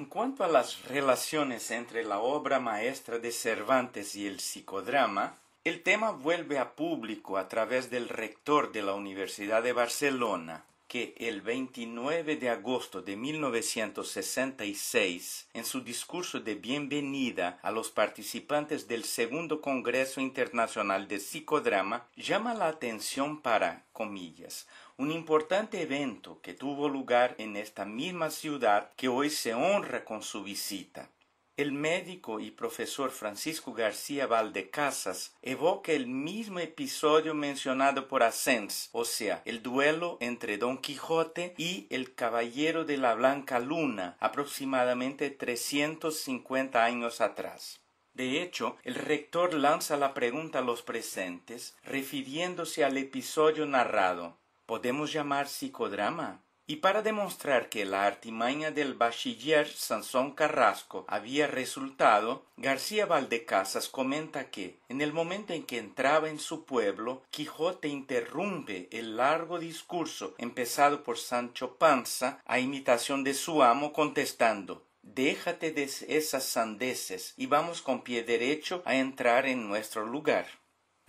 En cuanto a las relaciones entre la obra maestra de Cervantes y el psicodrama, el tema vuelve a público a través del rector de la Universidad de Barcelona, que el 29 de agosto de 1966, en su discurso de bienvenida a los participantes del Segundo Congreso Internacional de Psicodrama, llama la atención para, comillas, un importante evento que tuvo lugar en esta misma ciudad que hoy se honra con su visita. El médico y profesor Francisco García Valdecasas evoca el mismo episodio mencionado por Asens, o sea, el duelo entre Don Quijote y el Caballero de la Blanca Luna, aproximadamente 350 años atrás. De hecho, el rector lanza la pregunta a los presentes, refiriéndose al episodio narrado podemos llamar psicodrama. Y para demostrar que la artimaña del bachiller Sansón Carrasco había resultado, García Valdecasas comenta que, en el momento en que entraba en su pueblo, Quijote interrumpe el largo discurso empezado por Sancho Panza a imitación de su amo contestando Déjate de esas sandeces y vamos con pie derecho a entrar en nuestro lugar.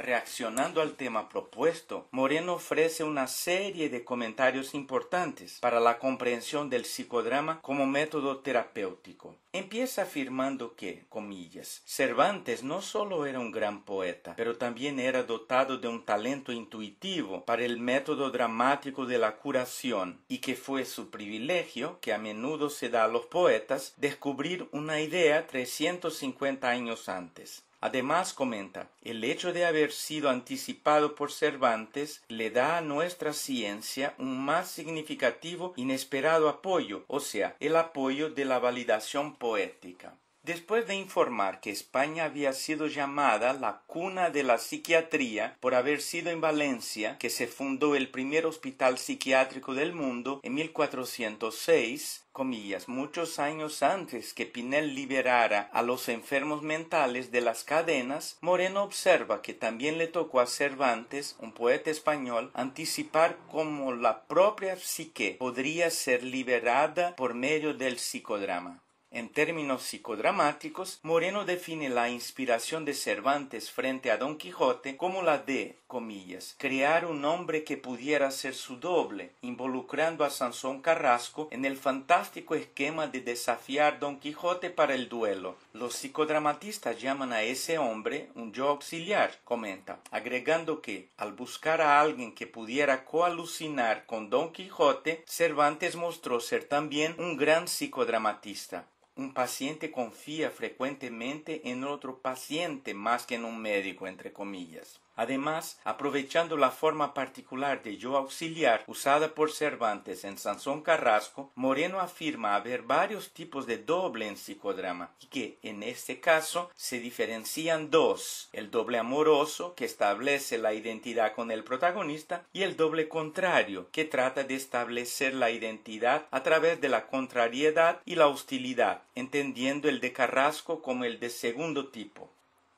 Reaccionando al tema propuesto, Moreno ofrece una serie de comentarios importantes para la comprensión del psicodrama como método terapéutico. Empieza afirmando que, comillas, Cervantes no solo era un gran poeta, pero también era dotado de un talento intuitivo para el método dramático de la curación, y que fue su privilegio, que a menudo se da a los poetas, descubrir una idea 350 años antes. Además comenta, el hecho de haber sido anticipado por Cervantes le da a nuestra ciencia un más significativo, inesperado apoyo, o sea, el apoyo de la validación poética. Después de informar que España había sido llamada la cuna de la psiquiatría por haber sido en Valencia que se fundó el primer hospital psiquiátrico del mundo en 1406, comillas, muchos años antes que Pinel liberara a los enfermos mentales de las cadenas, Moreno observa que también le tocó a Cervantes, un poeta español, anticipar cómo la propia psique podría ser liberada por medio del psicodrama. En términos psicodramáticos, Moreno define la inspiración de Cervantes frente a Don Quijote como la de comillas, crear un hombre que pudiera ser su doble, involucrando a Sansón Carrasco en el fantástico esquema de desafiar Don Quijote para el duelo. Los psicodramatistas llaman a ese hombre un yo auxiliar, comenta, agregando que, al buscar a alguien que pudiera coalucinar con Don Quijote, Cervantes mostró ser también un gran psicodramatista. Un paciente confía frecuentemente en otro paciente más que en un médico, entre comillas. Además, aprovechando la forma particular de yo auxiliar usada por Cervantes en Sansón Carrasco, Moreno afirma haber varios tipos de doble en psicodrama y que en este caso se diferencian dos, el doble amoroso que establece la identidad con el protagonista y el doble contrario que trata de establecer la identidad a través de la contrariedad y la hostilidad, entendiendo el de Carrasco como el de segundo tipo.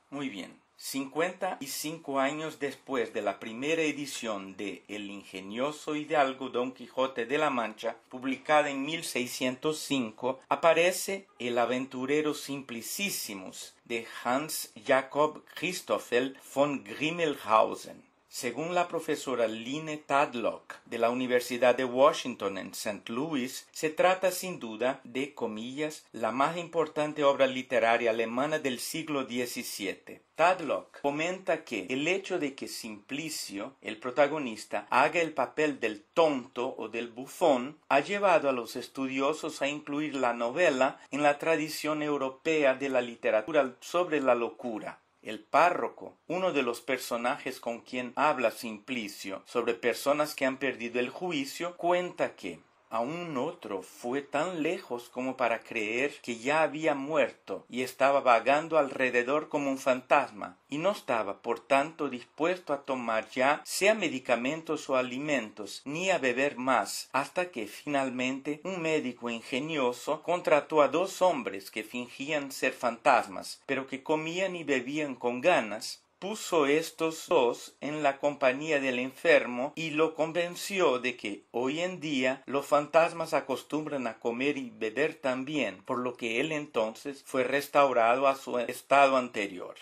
Muy bien y cinco años después de la primera edición de El ingenioso hidalgo Don Quijote de la Mancha, publicada en 1605, aparece El aventurero simplicissimus de Hans Jacob Christoffel von Grimmelhausen. Según la profesora Line Tadlock de la Universidad de Washington en St. Louis, se trata sin duda de, comillas, la más importante obra literaria alemana del siglo XVII. Tadlock comenta que el hecho de que Simplicio, el protagonista, haga el papel del tonto o del bufón ha llevado a los estudiosos a incluir la novela en la tradición europea de la literatura sobre la locura. El párroco, uno de los personajes con quien habla Simplicio sobre personas que han perdido el juicio, cuenta que un otro fue tan lejos como para creer que ya había muerto y estaba vagando alrededor como un fantasma, y no estaba, por tanto, dispuesto a tomar ya sea medicamentos o alimentos, ni a beber más, hasta que finalmente un médico ingenioso contrató a dos hombres que fingían ser fantasmas, pero que comían y bebían con ganas, puso estos dos en la compañía del enfermo y lo convenció de que hoy en día los fantasmas acostumbran a comer y beber también, por lo que él entonces fue restaurado a su estado anterior.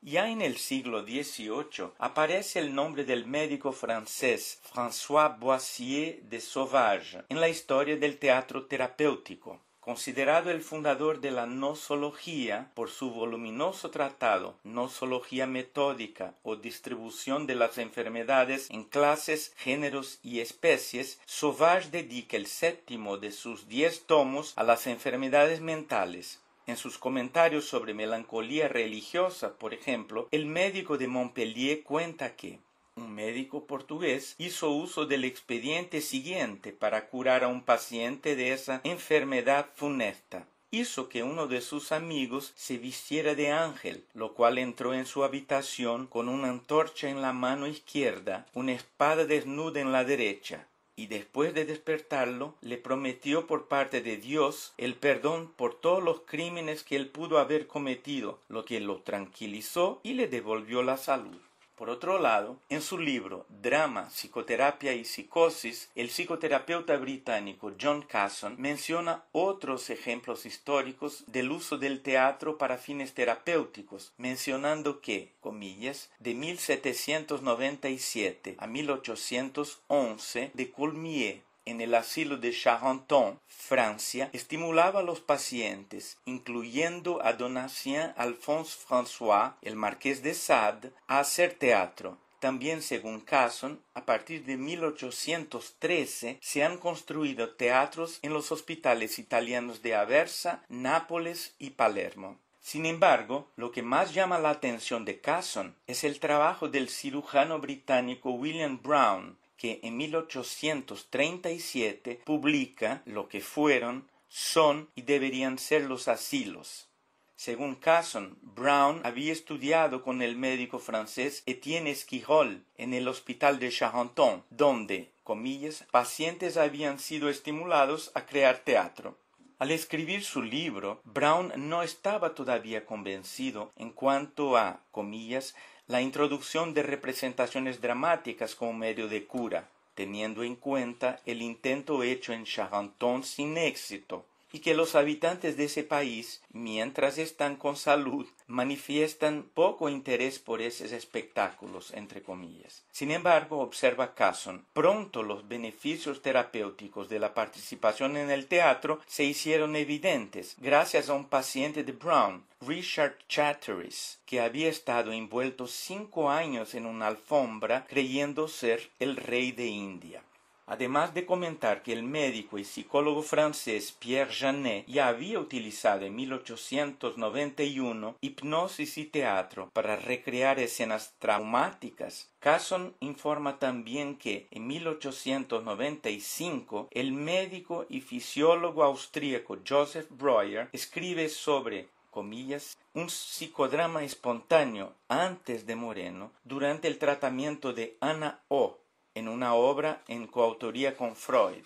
Ya en el siglo XVIII aparece el nombre del médico francés François Boissier de Sauvage en la historia del teatro terapéutico. Considerado el fundador de la nosología por su voluminoso tratado Nosología Metódica o Distribución de las Enfermedades en Clases, Géneros y Especies, Sauvage dedica el séptimo de sus diez tomos a las enfermedades mentales. En sus comentarios sobre melancolía religiosa, por ejemplo, el médico de Montpellier cuenta que un médico portugués, hizo uso del expediente siguiente para curar a un paciente de esa enfermedad funesta hizo que uno de sus amigos se vistiera de ángel, lo cual entró en su habitación con una antorcha en la mano izquierda, una espada desnuda en la derecha, y después de despertarlo le prometió por parte de Dios el perdón por todos los crímenes que él pudo haber cometido, lo que lo tranquilizó y le devolvió la salud. Por otro lado, en su libro Drama, Psicoterapia y Psicosis, el psicoterapeuta británico John Casson menciona otros ejemplos históricos del uso del teatro para fines terapéuticos, mencionando que, comillas, de 1797 a 1811, de Colmier en el asilo de Charenton, Francia, estimulaba a los pacientes, incluyendo a Donatien Alphonse François, el marqués de Sade, a hacer teatro. También, según Casson, a partir de 1813 se han construido teatros en los hospitales italianos de Aversa, Nápoles y Palermo. Sin embargo, lo que más llama la atención de Casson es el trabajo del cirujano británico William Brown, que en 1837 publica lo que fueron, son y deberían ser los asilos. Según Casson, Brown había estudiado con el médico francés Etienne Esquijol en el hospital de Charenton, donde, comillas, pacientes habían sido estimulados a crear teatro. Al escribir su libro, Brown no estaba todavía convencido en cuanto a, comillas, la introducción de representaciones dramáticas como medio de cura, teniendo en cuenta el intento hecho en Charenton sin éxito y que los habitantes de ese país, mientras están con salud, manifiestan poco interés por esos espectáculos, entre comillas. Sin embargo, observa Casson, pronto los beneficios terapéuticos de la participación en el teatro se hicieron evidentes gracias a un paciente de Brown, Richard Chatteris, que había estado envuelto cinco años en una alfombra creyendo ser el rey de India. Además de comentar que el médico y psicólogo francés Pierre Janet ya había utilizado en 1891 hipnosis y teatro para recrear escenas traumáticas, Casson informa también que en 1895 el médico y fisiólogo austríaco Joseph Breuer escribe sobre comillas, un psicodrama espontáneo antes de Moreno durante el tratamiento de Ana O en una obra en coautoría con Freud.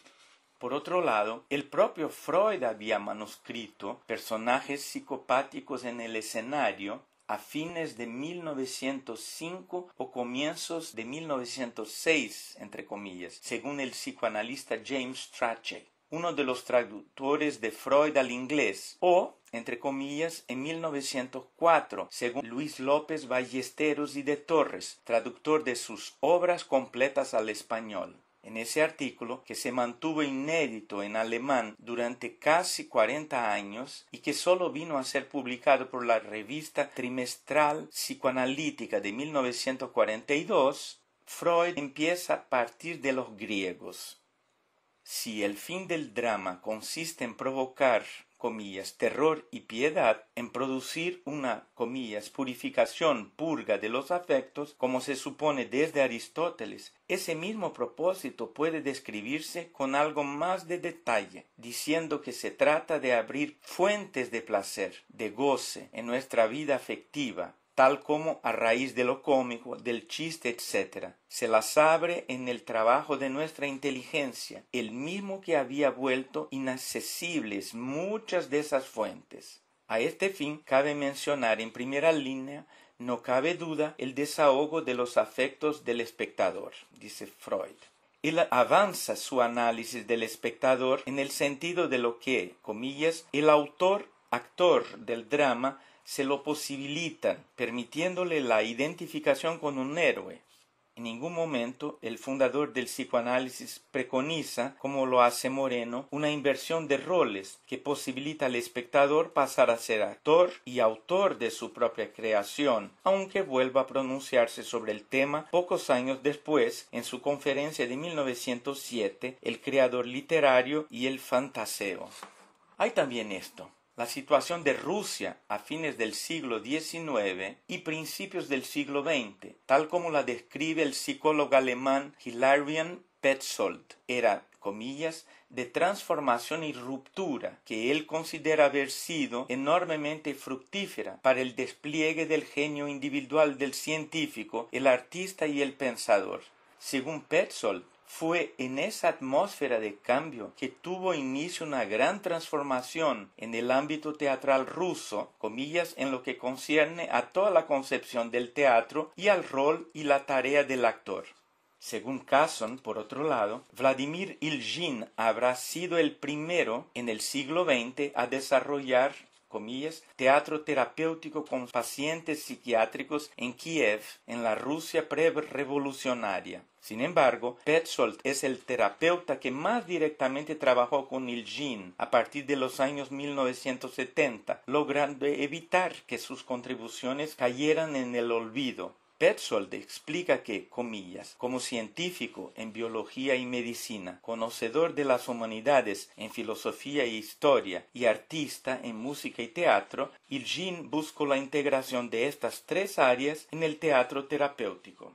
Por otro lado, el propio Freud había manuscrito personajes psicopáticos en el escenario a fines de 1905 o comienzos de 1906, entre comillas, según el psicoanalista James Strachey uno de los traductores de Freud al inglés, o entre comillas, en 1904, según Luis López Ballesteros y de Torres, traductor de sus obras completas al español. En ese artículo, que se mantuvo inédito en alemán durante casi 40 años y que solo vino a ser publicado por la revista trimestral psicoanalítica de 1942, Freud empieza a partir de los griegos. Si el fin del drama consiste en provocar, comillas, terror y piedad, en producir una, comillas, purificación, purga de los afectos, como se supone desde Aristóteles, ese mismo propósito puede describirse con algo más de detalle, diciendo que se trata de abrir fuentes de placer, de goce en nuestra vida afectiva, tal como a raíz de lo cómico, del chiste, etc. Se las abre en el trabajo de nuestra inteligencia, el mismo que había vuelto inaccesibles muchas de esas fuentes. A este fin cabe mencionar en primera línea, no cabe duda, el desahogo de los afectos del espectador, dice Freud. Él avanza su análisis del espectador en el sentido de lo que, comillas, el autor, actor del drama, se lo posibilitan, permitiéndole la identificación con un héroe. En ningún momento el fundador del psicoanálisis preconiza, como lo hace Moreno, una inversión de roles que posibilita al espectador pasar a ser actor y autor de su propia creación, aunque vuelva a pronunciarse sobre el tema pocos años después en su conferencia de 1907 El creador literario y el fantaseo. Hay también esto, la situación de Rusia a fines del siglo XIX y principios del siglo XX, tal como la describe el psicólogo alemán Hilarion Petzold, era, comillas, de transformación y ruptura que él considera haber sido enormemente fructífera para el despliegue del genio individual del científico, el artista y el pensador. Según Petzold, fue en esa atmósfera de cambio que tuvo inicio una gran transformación en el ámbito teatral ruso, comillas, en lo que concierne a toda la concepción del teatro y al rol y la tarea del actor. Según Casson, por otro lado, Vladimir Iljin habrá sido el primero en el siglo XX a desarrollar teatro terapéutico con pacientes psiquiátricos en Kiev, en la Rusia pre-revolucionaria. Sin embargo, Petzold es el terapeuta que más directamente trabajó con Ilgin a partir de los años 1970, logrando evitar que sus contribuciones cayeran en el olvido. Petzold explica que, comillas, como científico en biología y medicina, conocedor de las humanidades en filosofía y e historia y artista en música y teatro, Ilgin buscó la integración de estas tres áreas en el teatro terapéutico.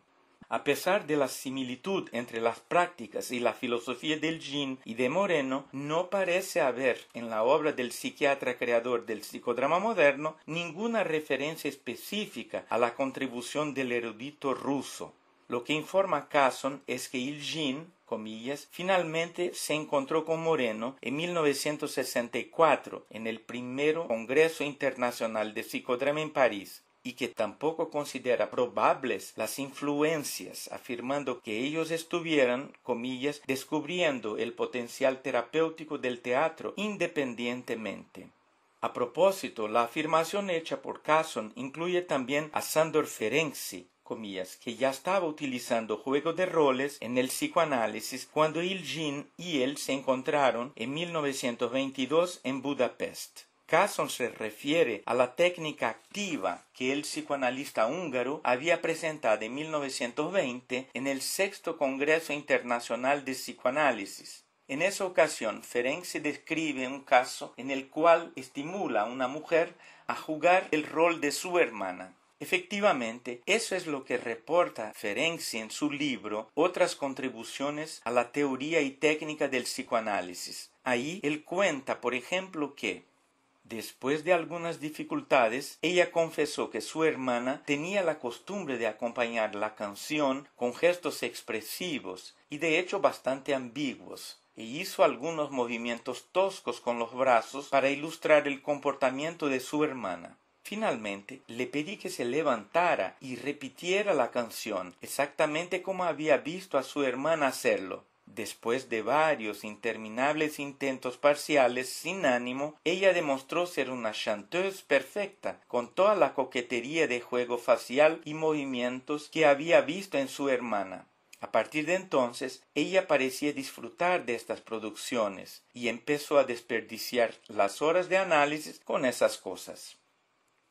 A pesar de la similitud entre las prácticas y la filosofía del Jean y de Moreno, no parece haber en la obra del psiquiatra creador del psicodrama moderno ninguna referencia específica a la contribución del erudito ruso. Lo que informa Casson es que el comillas, finalmente se encontró con Moreno en 1964 en el primero Congreso Internacional de Psicodrama en París y que tampoco considera probables las influencias, afirmando que ellos estuvieran, comillas, descubriendo el potencial terapéutico del teatro independientemente. A propósito, la afirmación hecha por Casson incluye también a Sandor Ferenczi, comillas, que ya estaba utilizando juego de roles en el psicoanálisis cuando Ilgin y él se encontraron en 1922 en Budapest. Cason se refiere a la técnica activa que el psicoanalista húngaro había presentado en 1920 en el sexto Congreso Internacional de Psicoanálisis. En esa ocasión, Ferenc describe un caso en el cual estimula a una mujer a jugar el rol de su hermana. Efectivamente, eso es lo que reporta Ferenczi en su libro Otras contribuciones a la teoría y técnica del psicoanálisis. Ahí él cuenta, por ejemplo, que Después de algunas dificultades, ella confesó que su hermana tenía la costumbre de acompañar la canción con gestos expresivos y de hecho bastante ambiguos, e hizo algunos movimientos toscos con los brazos para ilustrar el comportamiento de su hermana. Finalmente, le pedí que se levantara y repitiera la canción, exactamente como había visto a su hermana hacerlo. Después de varios interminables intentos parciales sin ánimo, ella demostró ser una chanteuse perfecta, con toda la coquetería de juego facial y movimientos que había visto en su hermana. A partir de entonces, ella parecía disfrutar de estas producciones y empezó a desperdiciar las horas de análisis con esas cosas.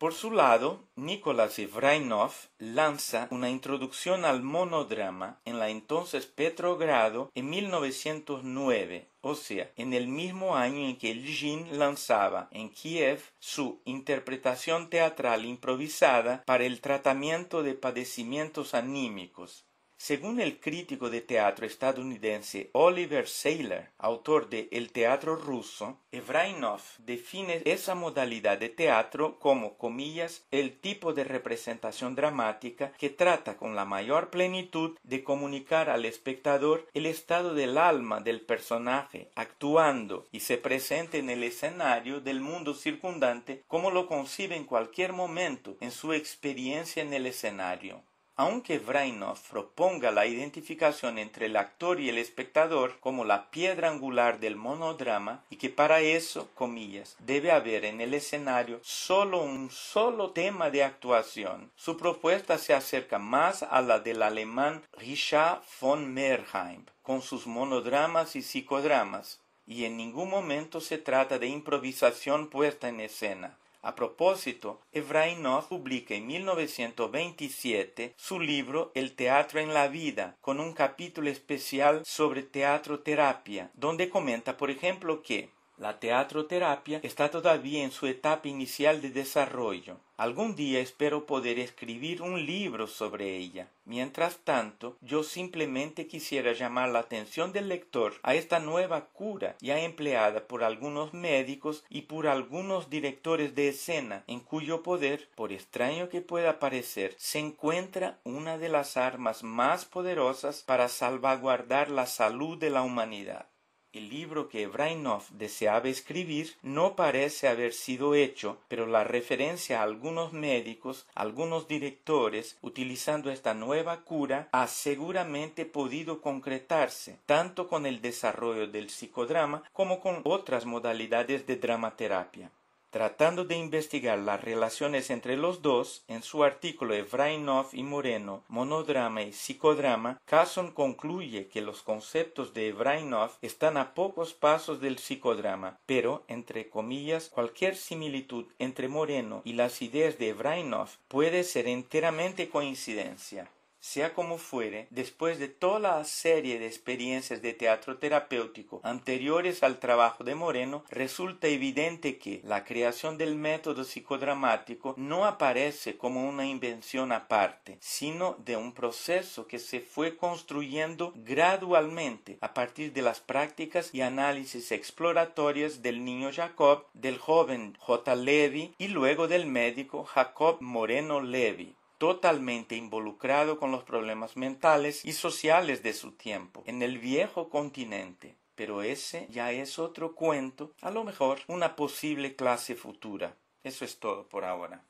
Por su lado, Nicolás Ivrainov lanza una introducción al monodrama en la entonces Petrogrado en 1909, o sea, en el mismo año en que Ljin lanzaba en Kiev su interpretación teatral improvisada para el tratamiento de padecimientos anímicos, según el crítico de teatro estadounidense Oliver Saylor, autor de El teatro ruso, Evrainov define esa modalidad de teatro como, comillas, el tipo de representación dramática que trata con la mayor plenitud de comunicar al espectador el estado del alma del personaje actuando y se presente en el escenario del mundo circundante como lo concibe en cualquier momento en su experiencia en el escenario. Aunque Vrainov proponga la identificación entre el actor y el espectador como la piedra angular del monodrama y que para eso, comillas, debe haber en el escenario solo un solo tema de actuación, su propuesta se acerca más a la del alemán Richard von Merheim, con sus monodramas y psicodramas, y en ningún momento se trata de improvisación puesta en escena. A propósito, Evrainov publica en 1927 su libro El teatro en la vida, con un capítulo especial sobre teatro terapia, donde comenta, por ejemplo, que la teatroterapia está todavía en su etapa inicial de desarrollo. Algún día espero poder escribir un libro sobre ella. Mientras tanto, yo simplemente quisiera llamar la atención del lector a esta nueva cura ya empleada por algunos médicos y por algunos directores de escena, en cuyo poder, por extraño que pueda parecer, se encuentra una de las armas más poderosas para salvaguardar la salud de la humanidad. El libro que Brainov deseaba escribir no parece haber sido hecho, pero la referencia a algunos médicos, algunos directores, utilizando esta nueva cura, ha seguramente podido concretarse, tanto con el desarrollo del psicodrama como con otras modalidades de dramaterapia. Tratando de investigar las relaciones entre los dos, en su artículo Evrainov y Moreno, Monodrama y Psicodrama, Casson concluye que los conceptos de Evrainov están a pocos pasos del psicodrama, pero, entre comillas, cualquier similitud entre Moreno y las ideas de Evrainov puede ser enteramente coincidencia. Sea como fuere, después de toda la serie de experiencias de teatro terapéutico anteriores al trabajo de Moreno, resulta evidente que la creación del método psicodramático no aparece como una invención aparte, sino de un proceso que se fue construyendo gradualmente a partir de las prácticas y análisis exploratorias del niño Jacob, del joven J. Levy y luego del médico Jacob Moreno Levy totalmente involucrado con los problemas mentales y sociales de su tiempo, en el viejo continente. Pero ese ya es otro cuento, a lo mejor una posible clase futura. Eso es todo por ahora.